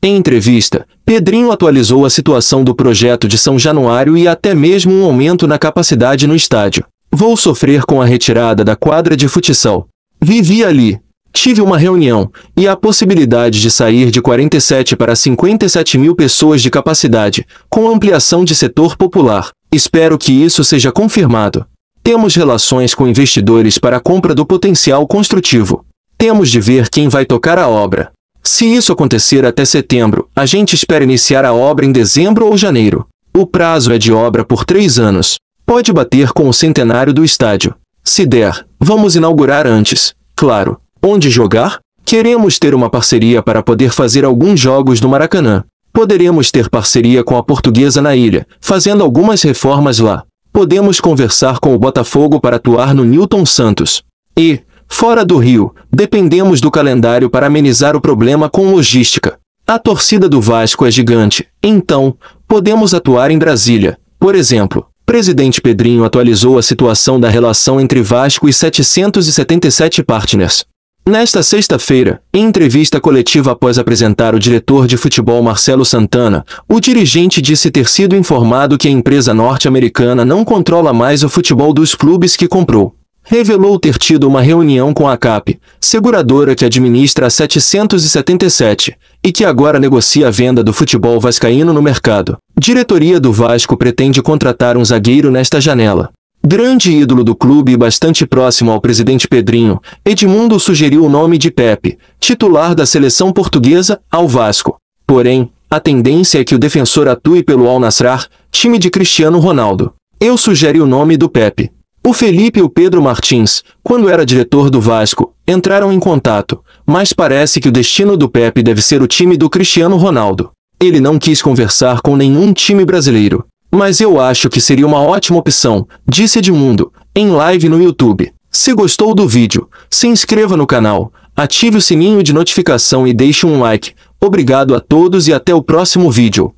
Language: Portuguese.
Em entrevista, Pedrinho atualizou a situação do projeto de São Januário e até mesmo um aumento na capacidade no estádio. Vou sofrer com a retirada da quadra de futsal. Vivi ali. Tive uma reunião, e a possibilidade de sair de 47 para 57 mil pessoas de capacidade, com ampliação de setor popular. Espero que isso seja confirmado. Temos relações com investidores para a compra do potencial construtivo. Temos de ver quem vai tocar a obra. Se isso acontecer até setembro, a gente espera iniciar a obra em dezembro ou janeiro. O prazo é de obra por três anos. Pode bater com o centenário do estádio. Se der, vamos inaugurar antes. Claro. Onde jogar? Queremos ter uma parceria para poder fazer alguns jogos no Maracanã. Poderemos ter parceria com a portuguesa na ilha, fazendo algumas reformas lá. Podemos conversar com o Botafogo para atuar no Newton Santos. E, Fora do Rio, dependemos do calendário para amenizar o problema com logística. A torcida do Vasco é gigante, então, podemos atuar em Brasília. Por exemplo, presidente Pedrinho atualizou a situação da relação entre Vasco e 777 partners. Nesta sexta-feira, em entrevista coletiva após apresentar o diretor de futebol Marcelo Santana, o dirigente disse ter sido informado que a empresa norte-americana não controla mais o futebol dos clubes que comprou revelou ter tido uma reunião com a CAP, seguradora que administra a 777, e que agora negocia a venda do futebol vascaíno no mercado. Diretoria do Vasco pretende contratar um zagueiro nesta janela. Grande ídolo do clube e bastante próximo ao presidente Pedrinho, Edmundo sugeriu o nome de Pepe, titular da seleção portuguesa, ao Vasco. Porém, a tendência é que o defensor atue pelo Al Nassr, time de Cristiano Ronaldo. Eu sugeri o nome do Pepe, o Felipe e o Pedro Martins, quando era diretor do Vasco, entraram em contato, mas parece que o destino do Pepe deve ser o time do Cristiano Ronaldo. Ele não quis conversar com nenhum time brasileiro. Mas eu acho que seria uma ótima opção, disse Edmundo, em live no YouTube. Se gostou do vídeo, se inscreva no canal, ative o sininho de notificação e deixe um like. Obrigado a todos e até o próximo vídeo.